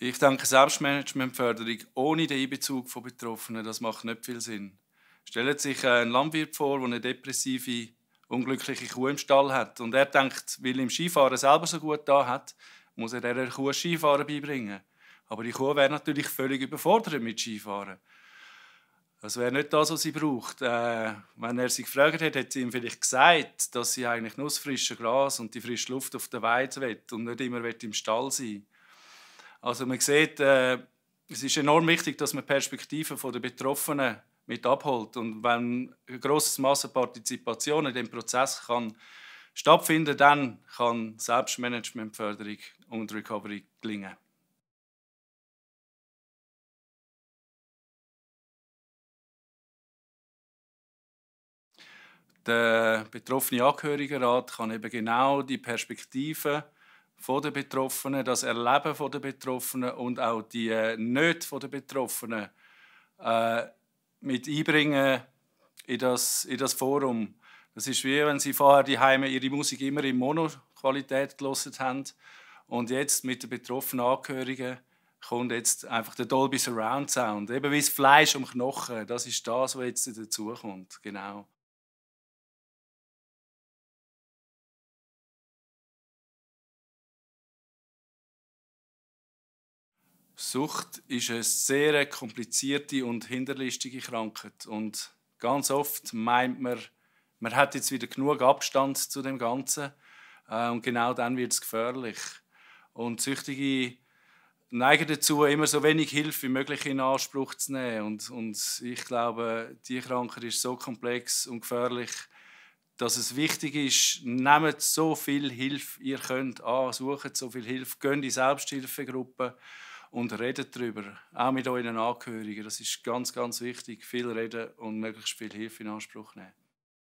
Ich denke, Selbstmanagementförderung ohne den Einbezug von Betroffenen, das macht nicht viel Sinn. Stellt sich äh, ein Landwirt vor, der eine depressive, unglückliche Kuh im Stall hat und er denkt, weil ihm Skifahren selber so gut da hat, muss er der Kuh Skifahren beibringen. Aber die Kuh wäre natürlich völlig überfordert mit Skifahren. Das wäre nicht das, was sie braucht. Äh, wenn er sie gefragt hat, hat sie ihm vielleicht gesagt, dass sie eigentlich nur das frische Gras und die frische Luft auf der Weide will und nicht immer im Stall sein will. Also man sieht, äh, es ist enorm wichtig, dass man Perspektiven der Betroffenen mit abholt. Und wenn ein grosses Maß Partizipation in dem Prozess kann stattfinden, dann kann Selbstmanagementförderung und Recovery gelingen. Der betroffene Angehörigenrat kann eben genau die Perspektiven von den Betroffenen, das Erleben von den Betroffenen und auch die äh, Nöte von den Betroffenen äh, mit einbringen in das, in das Forum. Das ist wie wenn sie vorher die Heime ihre Musik immer in Mono-Qualität gelesen haben und jetzt mit den betroffenen Angehörigen kommt jetzt einfach der Dolby Surround Sound, eben wie das Fleisch am Knochen. Das ist das, was jetzt dazu kommt, genau. Sucht ist eine sehr komplizierte und hinterlistige Krankheit. Und ganz oft meint man, man hat jetzt wieder genug Abstand zu dem Ganzen. Äh, und genau dann wird es gefährlich. Und Süchtige neigen dazu, immer so wenig Hilfe wie möglich in Anspruch zu nehmen. Und, und ich glaube, die Krankheit ist so komplex und gefährlich, dass es wichtig ist, nehmt so viel Hilfe ihr könnt an, sucht so viel Hilfe, geht in Selbsthilfegruppen und redet darüber, auch mit euren Angehörigen. Das ist ganz, ganz wichtig. Viel reden und möglichst viel Hilfe in Anspruch nehmen.